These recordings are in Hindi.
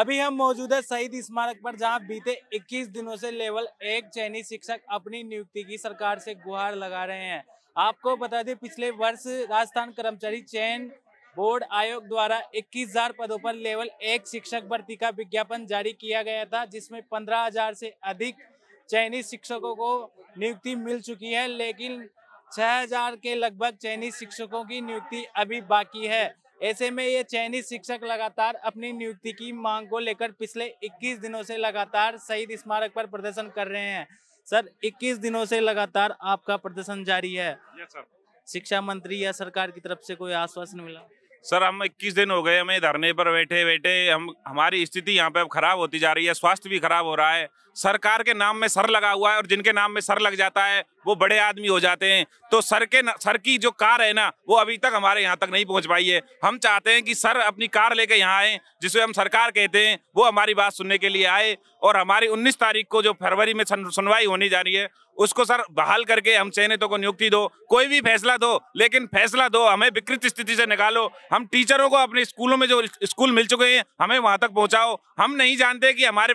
अभी हम मौजूद है शहीद स्मारक पर जहां बीते 21 दिनों से लेवल एक चयनी शिक्षक अपनी नियुक्ति की सरकार से गुहार लगा रहे हैं आपको बता दें पिछले वर्ष राजस्थान कर्मचारी चयन बोर्ड आयोग द्वारा 21,000 पदों पर लेवल एक शिक्षक भर्ती का विज्ञापन जारी किया गया था जिसमें 15,000 से अधिक चयनित शिक्षकों को नियुक्ति मिल चुकी है लेकिन 6,000 के लगभग चयनित शिक्षकों की नियुक्ति अभी बाकी है ऐसे में ये चयनित शिक्षक लगातार अपनी नियुक्ति की मांग को लेकर पिछले 21 दिनों से लगातार शहीद स्मारक पर प्रदर्शन कर रहे हैं सर 21 दिनों से लगातार आपका प्रदर्शन जारी है सर शिक्षा मंत्री या सरकार की तरफ से कोई आश्वासन मिला सर हम 21 दिन हो गए हमें धरने पर बैठे बैठे हम हमारी स्थिति यहाँ पे अब खराब होती जा रही है स्वास्थ्य भी खराब हो रहा है सरकार के नाम में सर लगा हुआ है और जिनके नाम में सर लग जाता है वो बड़े आदमी हो जाते हैं तो सर के सर की जो कार है ना वो अभी तक हमारे यहाँ तक नहीं पहुँच पाई है हम चाहते हैं कि सर अपनी कार लेके यहाँ आए जिसे हम सरकार कहते हैं वो हमारी बात सुनने के लिए आए और हमारी उन्नीस तारीख को जो फरवरी में सुनवाई होने जा रही है उसको सर बहाल करके हम चयनितों को नियुक्ति दो कोई भी फैसला दो लेकिन फैसला दो हमें विकृत स्थिति से निकालो हम टीचरों को अपने स्कूलों में जो स्कूल मिल चुके हैं हमें वहां तक पहुंचाओ हम नहीं जानते कि हमारे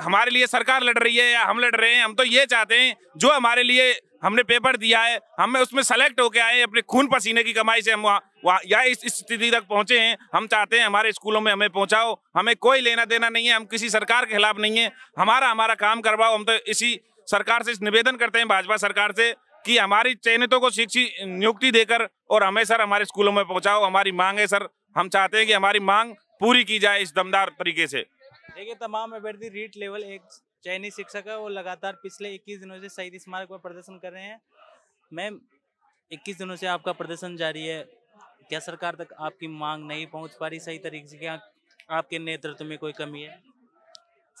हमारे लिए सरकार लड़ रही है या हम लड़ रहे हैं हम तो ये चाहते हैं जो हमारे लिए हमने पेपर दिया है हमें उसमें सेलेक्ट होके आए अपने खून पसीने की कमाई से हम वहाँ वहाँ या इस स्थिति तक पहुँचे हैं हम चाहते हैं हमारे स्कूलों में हमें पहुँचाओ हमें कोई लेना देना नहीं है हम किसी सरकार के खिलाफ नहीं है हमारा हमारा काम करवाओ हम तो इसी सरकार से निवेदन करते हैं भाजपा सरकार से कि हमारी चयनितों को शिक्षित नियुक्ति देकर और हमें सर हमारे स्कूलों में पहुँचाओ हमारी मांग है सर हम चाहते हैं कि हमारी मांग पूरी की जाए इस दमदार तरीके से देखिए तमाम अभ्यर्थी रीट लेवल एक चयनी शिक्षक है वो लगातार पिछले 21 दिनों से शहीद स्मारक पर प्रदर्शन कर रहे हैं मैम 21 दिनों से आपका प्रदर्शन जारी है क्या सरकार तक आपकी मांग नहीं पहुंच पा रही सही तरीके से क्या आपके नेतृत्व में कोई कमी है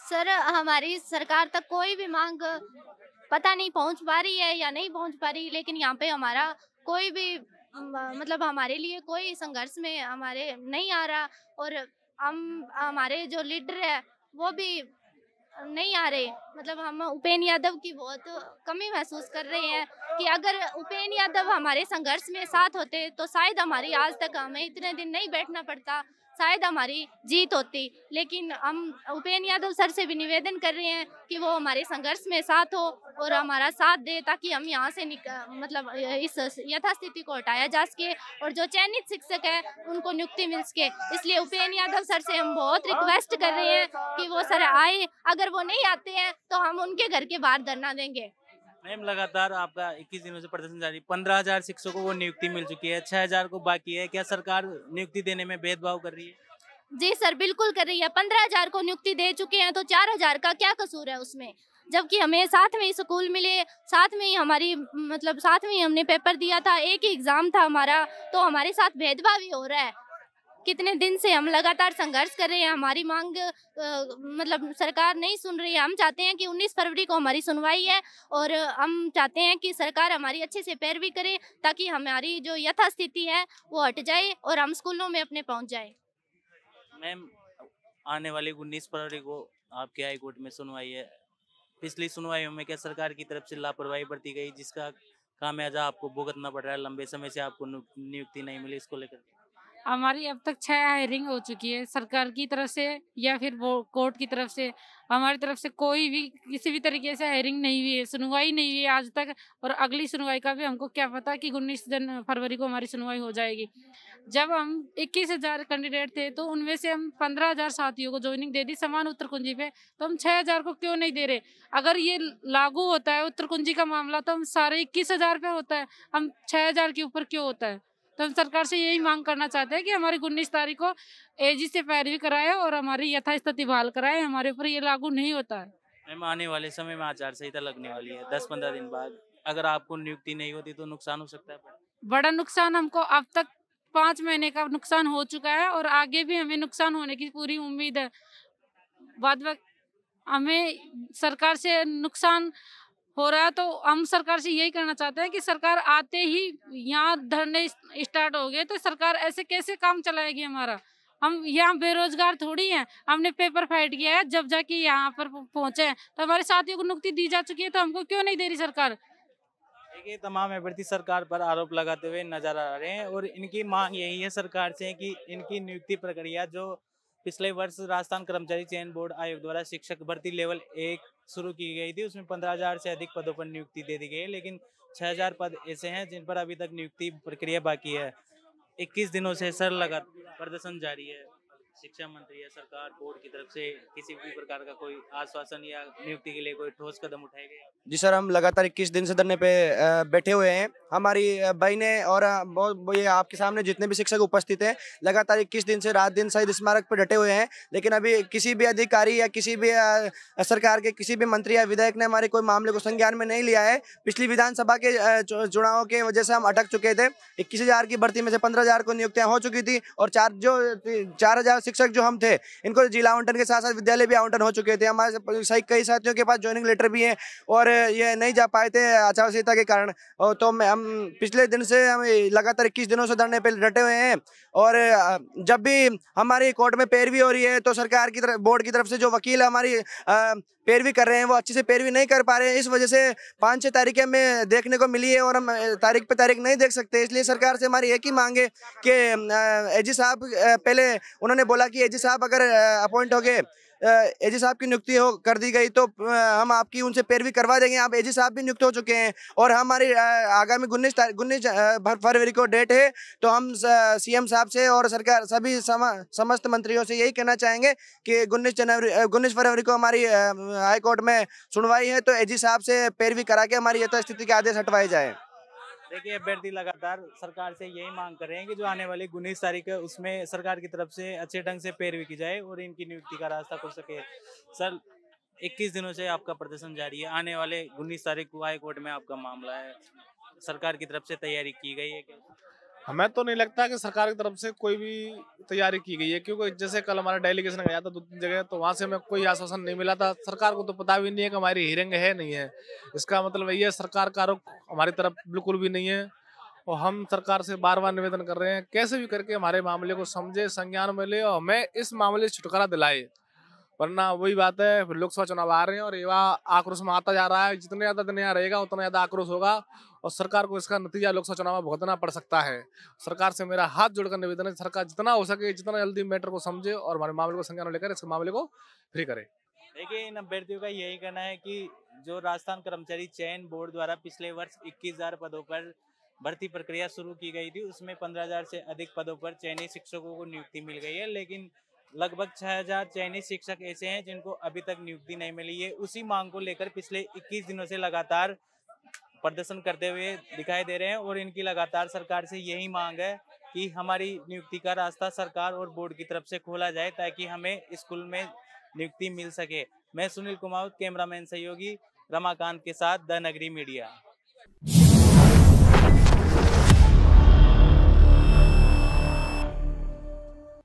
सर हमारी सरकार तक कोई भी मांग पता नहीं पहुंच पा रही है या नहीं पहुंच पा रही लेकिन यहाँ पे हमारा कोई भी मतलब हमारे लिए कोई संघर्ष में हमारे नहीं आ रहा और हम हमारे जो लीडर है वो भी नहीं आ रहे मतलब हम उपेन यादव की बहुत कमी महसूस कर रहे हैं कि अगर उपेन यादव हमारे संघर्ष में साथ होते तो शायद हमारी आज तक हमें इतने दिन नहीं बैठना पड़ता शायद हमारी जीत होती लेकिन हम उपेन यादव सर से भी निवेदन कर रहे हैं कि वो हमारे संघर्ष में साथ हो और हमारा साथ दे ताकि हम यहाँ से मतलब इस यथास्थिति को हटाया जा सके और जो चयनित शिक्षक हैं उनको नियुक्ति मिल सके इसलिए उपेन यादव सर से हम बहुत रिक्वेस्ट कर रहे हैं कि वो सर आए अगर वो नहीं आते हैं तो हम उनके घर के बाहर धरना देंगे मैम लगातार आपका 21 दिनों से प्रदर्शन जारी पंद्रह हजार शिक्षकों को नियुक्ति मिल चुकी है छह हजार को बाकी है क्या सरकार नियुक्ति देने में भेदभाव कर रही है जी सर बिल्कुल कर रही है पंद्रह हजार को नियुक्ति दे चुके हैं तो चार हजार का क्या कसूर है उसमें जबकि हमें साथ में ही स्कूल मिले साथ में ही हमारी मतलब साथ में ही हमने पेपर दिया था एक ही एग्ज़ाम था हमारा तो हमारे साथ भेदभाव ही हो रहा है कितने दिन से हम लगातार संघर्ष कर रहे हैं हमारी मांग आ, मतलब सरकार नहीं सुन रही है हम चाहते हैं कि 19 फरवरी को हमारी सुनवाई है और हम चाहते हैं कि सरकार हमारी अच्छे से पैरवी करे ताकि हमारी जो यथास्थिति है वो हट जाए और हम स्कूलों में अपने पहुँच जाए मैम आने वाली उन्नीस फरवरी को आपके हाईकोर्ट में सुनवाई है पिछली सुनवाई में क्या सरकार की तरफ से लापरवाही बरती गई जिसका कामयाजा आपको भुगतना पड़ रहा है लंबे समय से आपको नियुक्ति नहीं मिली इसको लेकर हमारी अब तक छह हायरिंग हो चुकी है सरकार की तरफ से या फिर वो कोर्ट की तरफ से हमारी तरफ से कोई भी किसी भी तरीके से हायरिंग नहीं हुई है सुनवाई नहीं हुई है आज तक और अगली सुनवाई का भी हमको क्या पता कि उन्नीस जन फरवरी को हमारी सुनवाई हो जाएगी जब हम इक्कीस हजार कैंडिडेट थे तो उनमें से हम पंद्रह हजार साथियों को ज्वाइनिंग दे दी समान उत्तर कुंजी पे तो हम छह हजार को क्यों नहीं दे रहे अगर ये लागू होता है उत्तर कुंजी का मामला तो हम सारे इक्कीस हजार पे होता है हम छह हजार के ऊपर क्यों होता है तो हम सरकार से यही मांग करना चाहते हैं कि हमारी उन्नीस तारीख को एजी से पैरवी कराए और हमारी यथास्थिति बहाल कराए हमारे ऊपर ये लागू नहीं होता है मैम आने वाले समय में आचार संहिता लगने वाली है दस पंद्रह दिन बाद अगर आपको नियुक्ति नहीं होती तो नुकसान हो सकता है बड़ा नुकसान हमको अब तक पाँच महीने का नुकसान हो चुका है और आगे भी हमें नुकसान होने की पूरी उम्मीद है बाद हमें सरकार से नुकसान हो रहा है तो हम सरकार से यही करना चाहते हैं कि सरकार आते ही यहाँ धरने स्टार्ट हो गए तो सरकार ऐसे कैसे काम चलाएगी हमारा हम यहाँ बेरोजगार थोड़ी हैं हमने पेपर फाइट किया है जब जाके यहाँ पर पहुँचे हैं तो हमारे साथियों को नियुक्ति दी जा चुकी है तो हमको क्यों नहीं दे रही सरकार देखिए तमाम अभ्यर्थी सरकार पर आरोप लगाते हुए नजर आ रहे हैं और इनकी मांग यही है सरकार से कि इनकी नियुक्ति प्रक्रिया जो पिछले वर्ष राजस्थान कर्मचारी चयन बोर्ड आयोग द्वारा शिक्षक भर्ती लेवल एक शुरू की गई थी उसमें पंद्रह हजार से अधिक पदों पर नियुक्ति दे दी गई है लेकिन छह हजार पद ऐसे हैं जिन पर अभी तक नियुक्ति प्रक्रिया बाकी है इक्कीस दिनों से सर लगा प्रदर्शन जारी है शिक्षा मंत्री या सरकार बोर्ड की तरफ से किसी भी प्रकार का कोई आश्वासन या नियुक्ति के लिए कोई ठोस कदम उठाए गए जी सर हम लगातार इक्कीस दिन से धरने पे बैठे हुए हैं हमारी भाई ने और बहुत ये आपके सामने जितने भी शिक्षक उपस्थित हैं लगातार इक्कीस दिन से रात दिन शहीद स्मारक पर डटे हुए हैं लेकिन अभी किसी भी अधिकारी या किसी भी सरकार के किसी भी मंत्री या विधायक ने हमारे कोई मामले को संज्ञान में नहीं लिया है पिछली विधानसभा के चुनाव के वजह से हम अटक चुके थे इक्कीस हजार की भर्ती में से पंद्रह हजार को नियुक्तियां हो चुकी थी और चार जो चार हजार शिक्षक जो हम थे इनको जिला आवंटन के साथ साथ विद्यालय भी आवंटन हो चुके थे हमारे सही कई साथियों के पास ज्वाइनिंग लेटर भी है और ये नहीं जा पाए थे आचार संहिता के कारण तो हम हम पिछले दिन से हम लगातार इक्कीस दिनों से धरने पर डटे हुए हैं और जब भी हमारी कोर्ट में पैरवी हो रही है तो सरकार की तरफ बोर्ड की तरफ से जो वकील हमारी पैरवी कर रहे हैं वो अच्छे से पैरवी नहीं कर पा रहे हैं इस वजह से पाँच छः तारीखें हमें देखने को मिली है और हम तारीख पे तारीख नहीं देख सकते इसलिए सरकार से हमारी एक ही मांग है कि ए साहब पहले उन्होंने बोला कि ए साहब अगर अपॉइंट हो गए एजी साहब की नियुक्ति हो कर दी गई तो हम आपकी उनसे पैरवी करवा देंगे आप एजी साहब भी नियुक्त हो चुके हैं और हमारी आगामी उन्नीस तारीख उन्नीस फरवरी को डेट है तो हम सीएम साहब से और सरकार सभी समस्त मंत्रियों से यही कहना चाहेंगे कि उन्नीस जनवरी उन्नीस फरवरी को हमारी हाईकोर्ट में सुनवाई है तो एजी साहब से पैरवी करा के हमारी यथास्थिति के आदेश हटवाए जाए देखिए अभ्यर्थी लगातार सरकार से यही मांग कर रहे हैं कि जो आने वाली उन्नीस तारीख है उसमें सरकार की तरफ से अच्छे ढंग से पैरवी की जाए और इनकी नियुक्ति का रास्ता खुल सके सर 21 दिनों से आपका प्रदर्शन जारी है आने वाले उन्नीस तारीख को हाई कोर्ट में आपका मामला है सरकार की तरफ से तैयारी की गई है क्या हमें तो नहीं लगता कि सरकार की तरफ से कोई भी तैयारी की गई है क्योंकि जैसे कल हमारा डेलीगेशन गया था दो तीन जगह तो वहाँ से हमें कोई आश्वासन नहीं मिला था सरकार को तो पता भी नहीं है कि हमारी हियरिंग है नहीं है इसका मतलब यही है सरकार का रुख हमारी तरफ बिल्कुल भी नहीं है और हम सरकार से बार बार निवेदन कर रहे हैं कैसे भी करके हमारे मामले को समझे संज्ञान में ले और हमें इस मामले से छुटकारा दिलाए वरना वही बात है लोकसभा चुनाव आ रहे हैं और युवा आक्रोश में आता जा रहा है जितने ज़्यादा दिन यहाँ रहेगा उतना ज़्यादा आक्रोश होगा और सरकार को इसका नतीजा लोकसभा चुनाव में भुगतना पड़ सकता है सरकार से मेरा हाथ जोड़कर निवेदन है सरकार जितना हो सके जितना जल्दी मैटर को समझे और हमारे मामले को संज्ञान लेकर इस मामले को फ्री करे देखिए इन अभ्यर्थियों का यही कहना है कि जो राजस्थान कर्मचारी चयन बोर्ड द्वारा पिछले वर्ष इक्कीस पदों पर भर्ती प्रक्रिया शुरू की गई थी उसमें पंद्रह से अधिक पदों पर चयनित शिक्षकों को नियुक्ति मिल गई है लेकिन लगभग 6000 चयनित शिक्षक ऐसे हैं जिनको अभी तक नियुक्ति नहीं मिली है उसी मांग को लेकर पिछले 21 दिनों से लगातार प्रदर्शन करते हुए दिखाई दे रहे हैं और इनकी लगातार सरकार से यही मांग है कि हमारी नियुक्ति का रास्ता सरकार और बोर्ड की तरफ से खोला जाए ताकि हमें स्कूल में नियुक्ति मिल सके मैं सुनील कुमार कैमरामैन सहयोगी रमाकांत के साथ द नगरी मीडिया